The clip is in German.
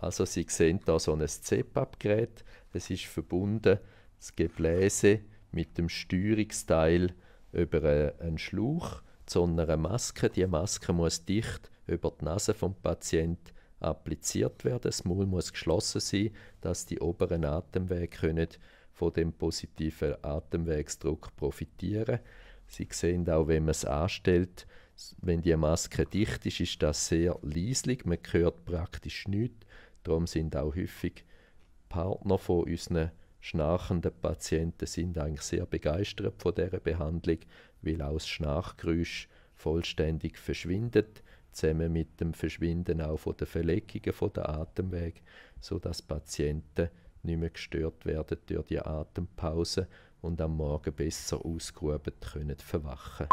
Also Sie sehen da so ein CPAP-Gerät, Es ist verbunden, das Gebläse mit dem Steuerungsteil über äh, einen Schlauch zu einer Maske. Die Maske muss dicht über die Nase vom Patienten appliziert werden. Das Maul muss geschlossen sein, dass die oberen Atemwege können von dem positiven Atemwegsdruck profitieren. Sie sehen auch, wenn man es anstellt, wenn die Maske dicht ist, ist das sehr leislich. Man hört praktisch nichts. Darum sind auch häufig Partner von unseren schnarchenden Patienten sind eigentlich sehr begeistert von dieser Behandlung, weil auch das Schnarchgeräusch vollständig verschwindet, zusammen mit dem Verschwinden auch von den Verleckungen von der Atemweg, sodass Patienten nicht mehr gestört werden durch die Atempause und am Morgen besser ausgeruht können verwachen.